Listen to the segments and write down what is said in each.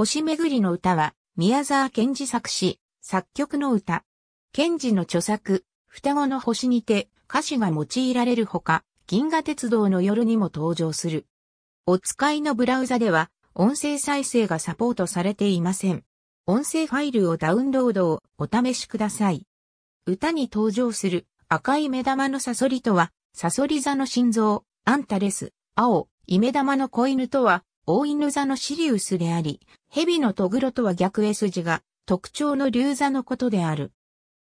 星巡りの歌は、宮沢賢治作詞、作曲の歌。賢治の著作、双子の星にて歌詞が用いられるほか、銀河鉄道の夜にも登場する。お使いのブラウザでは、音声再生がサポートされていません。音声ファイルをダウンロードをお試しください。歌に登場する赤い目玉のサソリとは、サソリ座の心臓、アンタレス、青、イメ玉の子犬とは、大犬座のシリウスであり、蛇のトグロとは逆絵筋が特徴の流座のことである。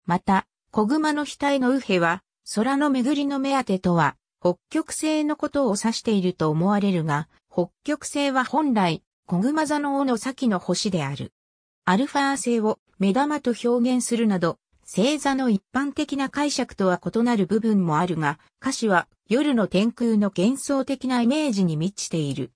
また、小熊の額の右辺は、空の巡りの目当てとは、北極星のことを指していると思われるが、北極星は本来、小熊座の尾の先の星である。アルファー星を目玉と表現するなど、星座の一般的な解釈とは異なる部分もあるが、歌詞は夜の天空の幻想的なイメージに満ちている。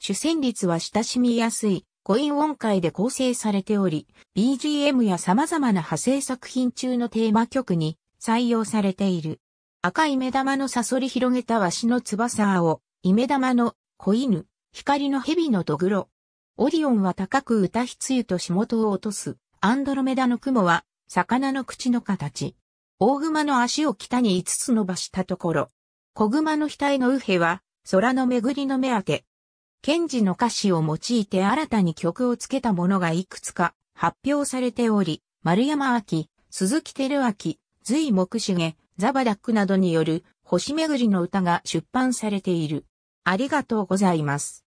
主旋律は親しみやすい、コイン音階で構成されており、BGM や様々な派生作品中のテーマ曲に採用されている。赤い目玉のサソリ広げたわしの翼を、イメ玉の子犬、光の蛇のドグロ。オリオンは高く歌ひつゆと仕事を落とす。アンドロメダの雲は、魚の口の形。大熊の足を北に5つ伸ばしたところ。小熊の額の右辺は、空の巡りの目当て。ケンジの歌詞を用いて新たに曲をつけたものがいくつか発表されており、丸山明、鈴木照明、随木重、ザバダックなどによる星巡りの歌が出版されている。ありがとうございます。